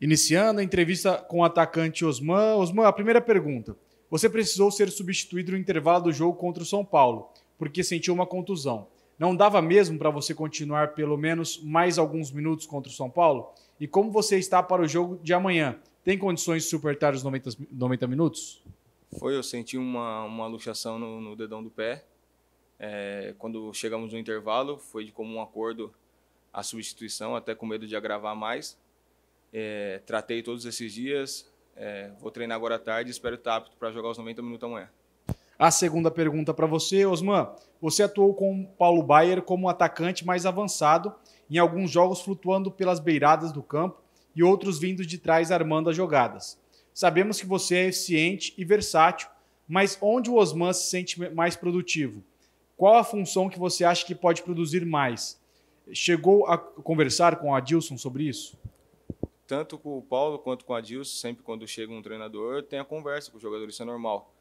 Iniciando a entrevista com o atacante Osman. Osman, a primeira pergunta. Você precisou ser substituído no intervalo do jogo contra o São Paulo, porque sentiu uma contusão. Não dava mesmo para você continuar pelo menos mais alguns minutos contra o São Paulo? E como você está para o jogo de amanhã? Tem condições de supertar os 90, 90 minutos? Foi, eu senti uma, uma luxação no, no dedão do pé. É, quando chegamos no intervalo, foi de comum acordo a substituição, até com medo de agravar mais. É, tratei todos esses dias. É, vou treinar agora à tarde e espero estar apto para jogar os 90 minutos amanhã. A segunda pergunta para você, Osman. Você atuou com o Paulo Baier como atacante mais avançado, em alguns jogos flutuando pelas beiradas do campo e outros vindo de trás armando as jogadas. Sabemos que você é eficiente e versátil, mas onde o Osman se sente mais produtivo? Qual a função que você acha que pode produzir mais? Chegou a conversar com o Adilson sobre isso? tanto com o Paulo quanto com a Dilson, sempre quando chega um treinador, tem a conversa com os jogadores, isso é normal.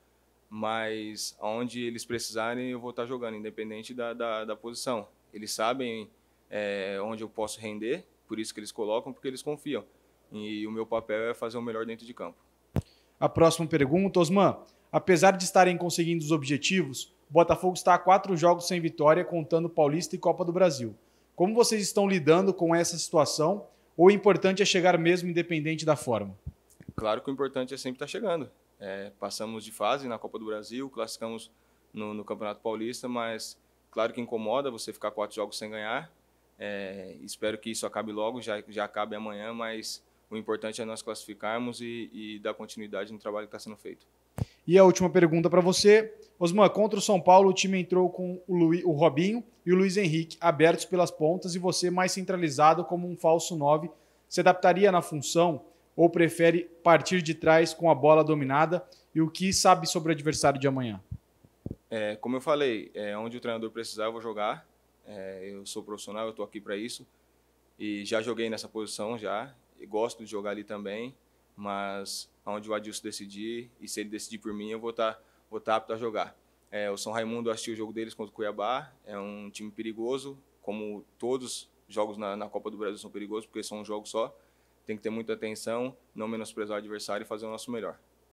Mas onde eles precisarem, eu vou estar jogando, independente da, da, da posição. Eles sabem é, onde eu posso render, por isso que eles colocam, porque eles confiam. E o meu papel é fazer o melhor dentro de campo. A próxima pergunta, Osman. Apesar de estarem conseguindo os objetivos, o Botafogo está a quatro jogos sem vitória, contando Paulista e Copa do Brasil. Como vocês estão lidando com essa situação ou o importante é chegar mesmo independente da forma? Claro que o importante é sempre estar tá chegando. É, passamos de fase na Copa do Brasil, classificamos no, no, Campeonato Paulista, mas claro que incomoda você ficar quatro jogos sem ganhar. É, espero que isso acabe logo, já, já acabe amanhã, mas o importante é nós classificarmos e, e dar continuidade no trabalho que está sendo feito. E a última pergunta para você: Osman, contra o São Paulo, o time entrou com o, Luiz, o Robinho e o Luiz Henrique abertos pelas pontas e você mais centralizado como um falso 9. Se adaptaria na função ou prefere partir de trás com a bola dominada? E o que sabe sobre o adversário de amanhã? É, como eu falei, é, onde o treinador precisar, eu vou jogar. É, eu sou profissional, eu estou aqui para isso. E já joguei nessa posição, já. E gosto de jogar ali também. Mas onde o Adilson decidir, e se ele decidir por mim, eu vou estar. Tá vou apto a jogar. É, o São Raimundo, eu assisti o jogo deles contra o Cuiabá, é um time perigoso, como todos os jogos na, na, Copa do Brasil são perigosos, porque são um jogo só. Tem que ter muita atenção, não menosprezar o adversário e fazer o nosso melhor.